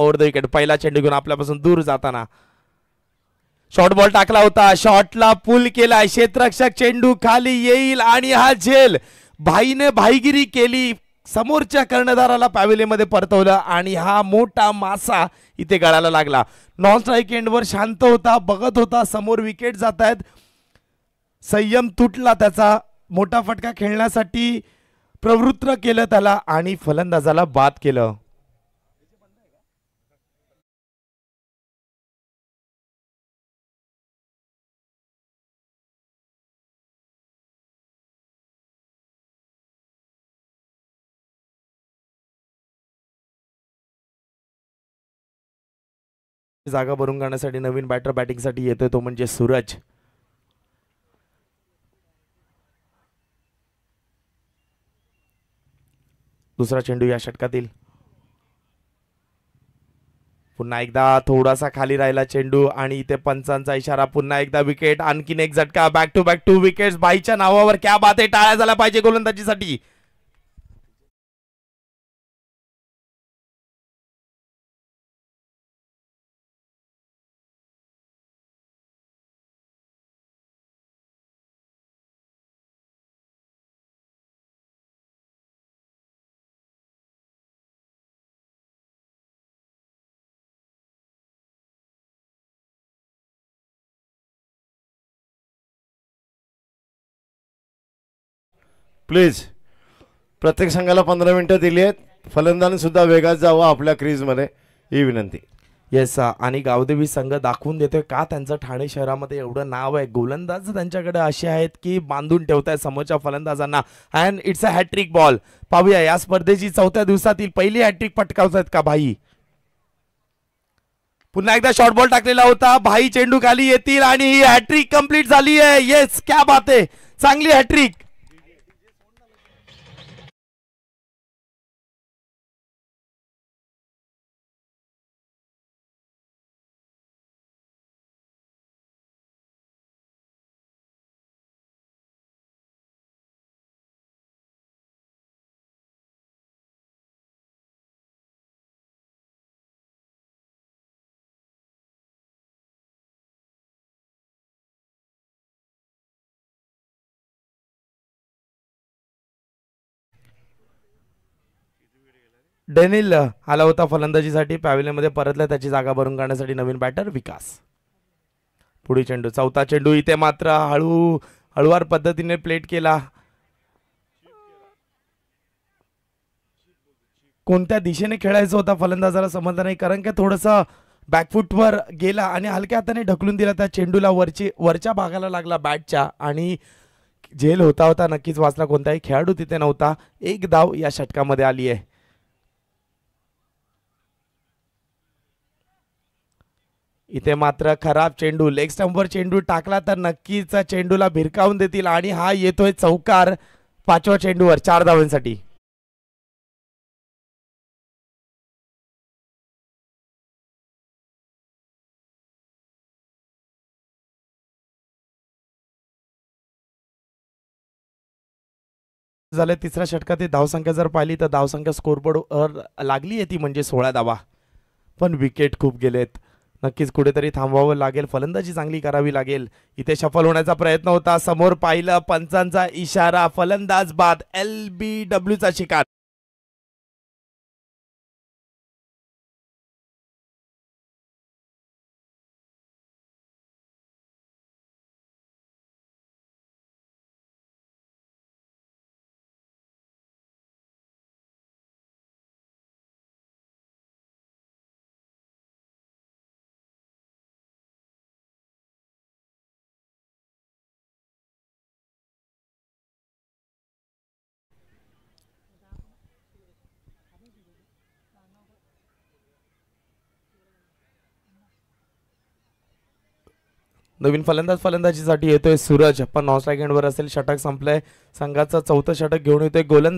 over the wicket पहिला चेंडू घेऊन आपल्यापासून दूर जाताना शॉर्ट बॉल टाकला होता शॉर्टला पूल केला क्षेत्ररक्षक चेंडू खाली येईल आणि हा झेल भाईने भाईगिरी केली समोरच्या कर्णधाराला मध्ये परतवलं आणि हा मोठा मासा इथे गळायला लागला नॉन स्ट्राईक वर शांत होता बघत होता समोर विकेट जात आहेत संयम तुटला त्याचा मोठा फटका खेळण्यासाठी प्रवृत्त केलं त्याला आणि फलंदाजाला बाद केलं जागा भरून काढण्यासाठी नवीन बॅटर बॅटिंगसाठी येतोय तो म्हणजे सूरज दुसरा चेंडू या षटकातील पुन्हा एकदा थोडासा खाली राहिला चेंडू आणि इथे पंचांचा इशारा पुन्हा एकदा विकेट आणखीन एक झटका back to back two wickets बाईच्या नावावर क्या बात आहे टाळ्या झाल्या पाहिजे गोलंदाजीसाठी प्लीज प्रत्येक संघाला पंधरा मिनटं दिली आहेत सुद्धा वेगात जावं आपल्या क्रीजमध्ये ही विनंती येस आणि गावदेवी संघ दाखवून देतोय का त्यांचं ठाणे शहरामध्ये एवढं नाव आहे गोलंदाज त्यांच्याकडे असे आहेत की बांधून ठेवत समोरच्या फलंदाजांना and it's a hat trick ball पाहूया या स्पर्धेची चौथ्या दिवसातील पहिली हॅट्रिक पटकावत आहेत का भाई पुन्हा एकदा शॉर्ट बॉल टाकलेला होता भाई चेंडू खाली येतील आणि ही हॅट्रिक कंप्लीट झाली आहे येस क्या बात आहे चांगली हॅट्रिक डेनिल आला होता फलंदाजीसाठी पॅवेलेमध्ये परतला त्याची जागा भरून काढण्यासाठी नवीन बॅटर विकास पुढे चेंडू चौथा चेंडू इथे मात्र हळू हळूवार पद्धतीने प्लेट केला कोणत्या दिशेने खेळायचं होता फलंदाजाला समजला नाही कारण की थोडंसं बॅकफूटवर गेला आणि हलक्या हाताने ढकलून दिला त्या चेंडूला वरची वरच्या भागाला लागला बॅटच्या आणि झेल होता होता नक्कीच वाचला कोणताही खेळाडू तिथे नव्हता एक धाव या षटकामध्ये आली आहे इथे मात्र खराब चेंडू लेग स्टंपवर चेंडू टाकला तर नक्कीच चेंडूला भिरकावून देतील आणि हा येतोय चौकार पाचव्या चेंडूवर चार धावांसाठी झालं तिसऱ्या षटकातील धावसंख्या जर पाहिली तर धावसंख्या स्कोरबोर्ड लागली आहे ती म्हणजे सोळा धावा पण विकेट खूप गेलेत नक्कीच कुठेतरी थांबवावं लागेल फलंदाजी चांगली करावी लागेल इथे सफल होण्याचा प्रयत्न होता समोर पाहिलं पंचांचा इशारा फलंदाज बाद एल बी डब्ल्यूचा शिकार नवीन फलंदाज फलंदाजीसाठी येतोय सूरज पण नॉन स्ट्राईक एंडवर असेल षटक संपलंय संघाचं चौथं षटक घेऊन येतोय गोलंदाज